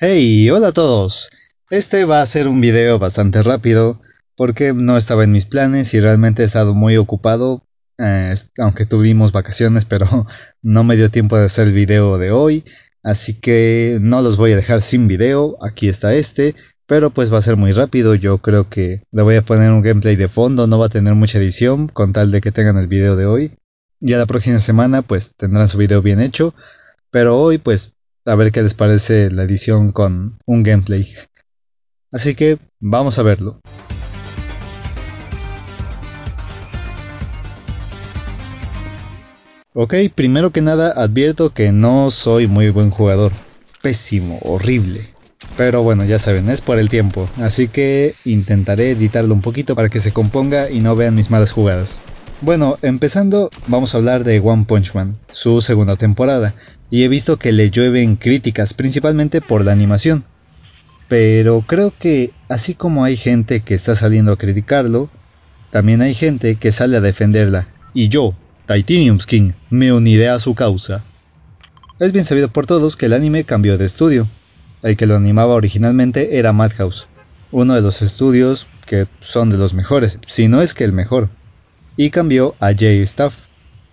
Hey, hola a todos. Este va a ser un video bastante rápido porque no estaba en mis planes y realmente he estado muy ocupado, eh, aunque tuvimos vacaciones, pero no me dio tiempo de hacer el video de hoy, así que no los voy a dejar sin video, aquí está este, pero pues va a ser muy rápido, yo creo que le voy a poner un gameplay de fondo, no va a tener mucha edición con tal de que tengan el video de hoy. Ya la próxima semana pues tendrán su video bien hecho, pero hoy pues a ver qué les parece la edición con un gameplay. Así que vamos a verlo. Ok, primero que nada advierto que no soy muy buen jugador. Pésimo, horrible. Pero bueno, ya saben, es por el tiempo, así que intentaré editarlo un poquito para que se componga y no vean mis malas jugadas. Bueno, empezando, vamos a hablar de One Punch Man, su segunda temporada, y he visto que le llueven críticas, principalmente por la animación. Pero creo que así como hay gente que está saliendo a criticarlo, también hay gente que sale a defenderla. Y yo, Titanium Skin, me uniré a su causa. Es bien sabido por todos que el anime cambió de estudio. El que lo animaba originalmente era Madhouse, uno de los estudios que son de los mejores, si no es que el mejor. Y cambió a J-Staff.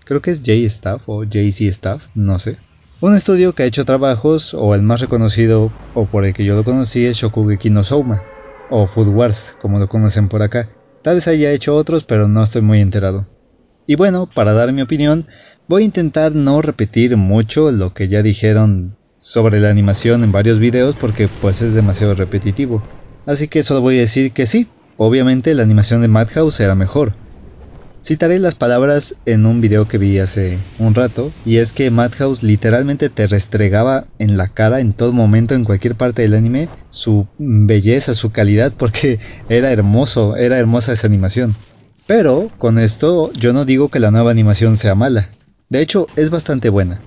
Creo que es J-Staff o JC Staff, no sé. Un estudio que ha hecho trabajos, o el más reconocido, o por el que yo lo conocí, es Shokugeki no Souma, o Food Wars, como lo conocen por acá. Tal vez haya hecho otros, pero no estoy muy enterado. Y bueno, para dar mi opinión, voy a intentar no repetir mucho lo que ya dijeron sobre la animación en varios videos porque pues es demasiado repetitivo. Así que solo voy a decir que sí, obviamente la animación de Madhouse era mejor, Citaré las palabras en un video que vi hace un rato, y es que Madhouse literalmente te restregaba en la cara en todo momento, en cualquier parte del anime, su belleza, su calidad, porque era hermoso, era hermosa esa animación. Pero con esto yo no digo que la nueva animación sea mala, de hecho es bastante buena.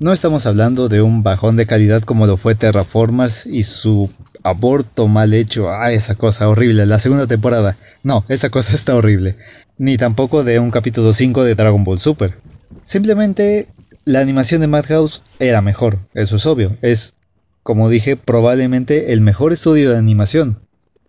No estamos hablando de un bajón de calidad como lo fue Terraformers y su aborto mal hecho. Ah, esa cosa horrible, la segunda temporada. No, esa cosa está horrible ni tampoco de un capítulo 5 de Dragon Ball Super. Simplemente la animación de Madhouse era mejor, eso es obvio. Es, como dije, probablemente el mejor estudio de animación.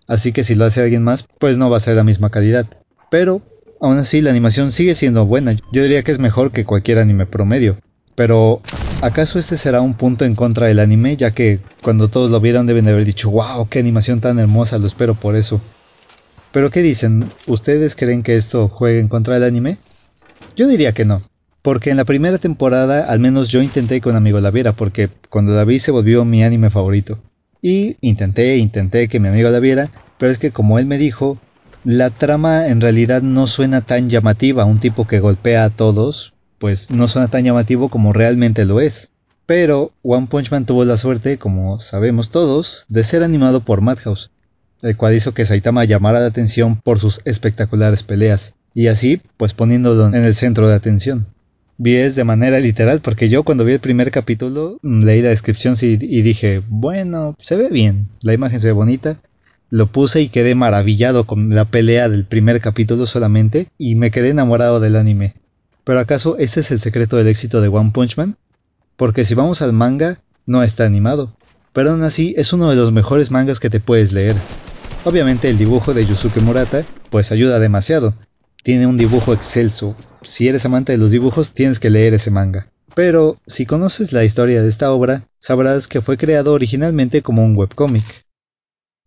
Así que si lo hace alguien más, pues no va a ser la misma calidad. Pero, aún así, la animación sigue siendo buena. Yo diría que es mejor que cualquier anime promedio. Pero, ¿acaso este será un punto en contra del anime? Ya que cuando todos lo vieron deben haber dicho, wow, qué animación tan hermosa, lo espero por eso. Pero ¿qué dicen? ¿Ustedes creen que esto juegue en contra del anime? Yo diría que no. Porque en la primera temporada al menos yo intenté que un amigo la viera, porque cuando la vi se volvió mi anime favorito. Y intenté, intenté que mi amigo la viera, pero es que como él me dijo, la trama en realidad no suena tan llamativa, un tipo que golpea a todos, pues no suena tan llamativo como realmente lo es. Pero One Punch Man tuvo la suerte, como sabemos todos, de ser animado por Madhouse, el cual hizo que Saitama llamara la atención por sus espectaculares peleas, y así, pues poniéndolo en el centro de atención. Vi es de manera literal porque yo cuando vi el primer capítulo mm, leí la descripción y dije, bueno, se ve bien, la imagen se ve bonita, lo puse y quedé maravillado con la pelea del primer capítulo solamente y me quedé enamorado del anime. Pero acaso este es el secreto del éxito de One Punch Man? Porque si vamos al manga, no está animado. Pero aún así es uno de los mejores mangas que te puedes leer. Obviamente el dibujo de Yusuke Murata pues ayuda demasiado. Tiene un dibujo excelso. Si eres amante de los dibujos tienes que leer ese manga. Pero si conoces la historia de esta obra, sabrás que fue creado originalmente como un webcómic.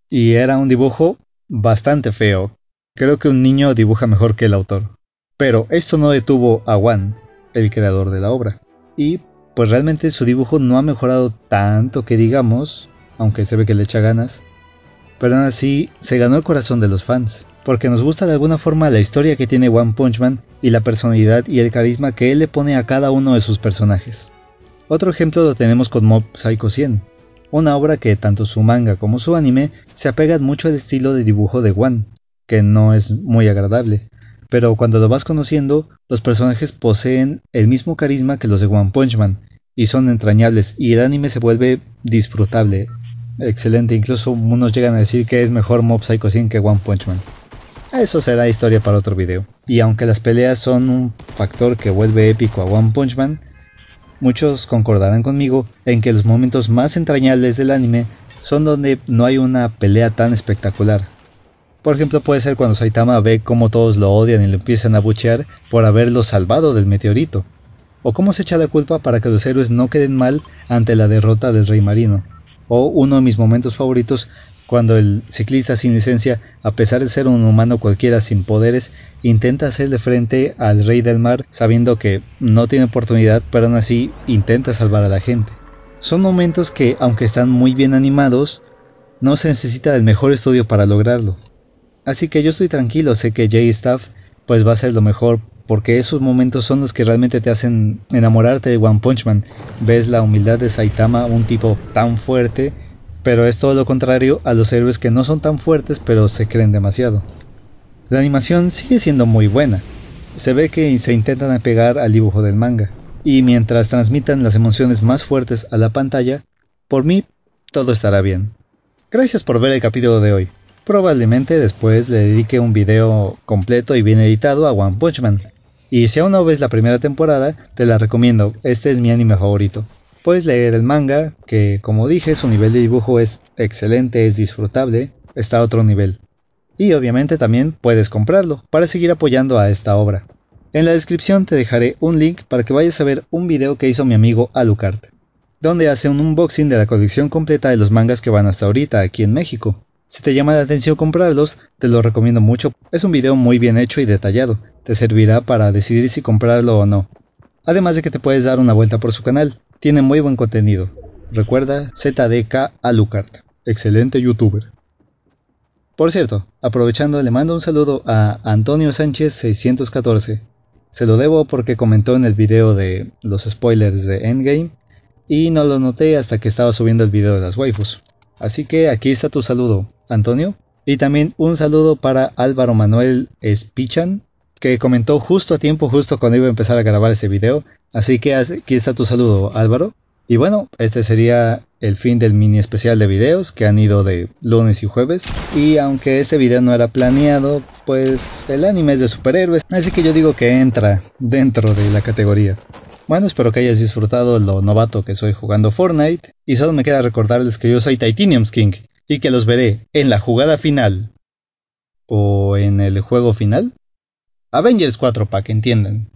Y era un dibujo bastante feo. Creo que un niño dibuja mejor que el autor. Pero esto no detuvo a Wan, el creador de la obra. Y pues realmente su dibujo no ha mejorado tanto que digamos, aunque se ve que le echa ganas, pero aún así se ganó el corazón de los fans, porque nos gusta de alguna forma la historia que tiene One Punch Man y la personalidad y el carisma que él le pone a cada uno de sus personajes. Otro ejemplo lo tenemos con Mob Psycho 100, una obra que tanto su manga como su anime se apegan mucho al estilo de dibujo de One, que no es muy agradable, pero cuando lo vas conociendo, los personajes poseen el mismo carisma que los de One Punch Man, y son entrañables, y el anime se vuelve disfrutable, Excelente, incluso unos llegan a decir que es mejor Mob Psycho 100 que One Punch Man. Eso será historia para otro video. Y aunque las peleas son un factor que vuelve épico a One Punch Man, muchos concordarán conmigo en que los momentos más entrañables del anime son donde no hay una pelea tan espectacular. Por ejemplo, puede ser cuando Saitama ve cómo todos lo odian y lo empiezan a buchear por haberlo salvado del meteorito, o cómo se echa la culpa para que los héroes no queden mal ante la derrota del rey marino o uno de mis momentos favoritos cuando el ciclista sin licencia, a pesar de ser un humano cualquiera sin poderes, intenta hacerle frente al rey del mar sabiendo que no tiene oportunidad, pero aún así intenta salvar a la gente. Son momentos que, aunque están muy bien animados, no se necesita del mejor estudio para lograrlo. Así que yo estoy tranquilo, sé que Jay staff pues va a ser lo mejor porque esos momentos son los que realmente te hacen enamorarte de One Punch Man. Ves la humildad de Saitama, un tipo tan fuerte, pero es todo lo contrario a los héroes que no son tan fuertes pero se creen demasiado. La animación sigue siendo muy buena. Se ve que se intentan apegar al dibujo del manga. Y mientras transmitan las emociones más fuertes a la pantalla, por mí todo estará bien. Gracias por ver el capítulo de hoy. Probablemente después le dedique un video completo y bien editado a One Punch Man. Y si aún no ves la primera temporada, te la recomiendo. Este es mi anime favorito. Puedes leer el manga, que como dije, su nivel de dibujo es excelente, es disfrutable, está a otro nivel. Y obviamente también puedes comprarlo para seguir apoyando a esta obra. En la descripción te dejaré un link para que vayas a ver un video que hizo mi amigo Alucard, donde hace un unboxing de la colección completa de los mangas que van hasta ahorita aquí en México. Si te llama la atención comprarlos, te lo recomiendo mucho. Es un video muy bien hecho y detallado. Te servirá para decidir si comprarlo o no. Además de que te puedes dar una vuelta por su canal. Tiene muy buen contenido. Recuerda ZDK Alucard. Excelente youtuber. Por cierto, aprovechando le mando un saludo a Antonio Sánchez 614. Se lo debo porque comentó en el video de los spoilers de Endgame y no lo noté hasta que estaba subiendo el video de las waifus. Así que aquí está tu saludo, Antonio. Y también un saludo para Álvaro Manuel Spichan que comentó justo a tiempo, justo cuando iba a empezar a grabar este video. Así que aquí está tu saludo, Álvaro. Y bueno, este sería el fin del mini especial de videos que han ido de lunes y jueves. Y aunque este video no era planeado, pues el anime es de superhéroes, así que yo digo que entra dentro de la categoría. Bueno, espero que hayas disfrutado lo novato que soy jugando Fortnite y solo me queda recordarles que yo soy Titanium's King y que los veré en la jugada final o en el juego final. Avengers 4 para que entiendan.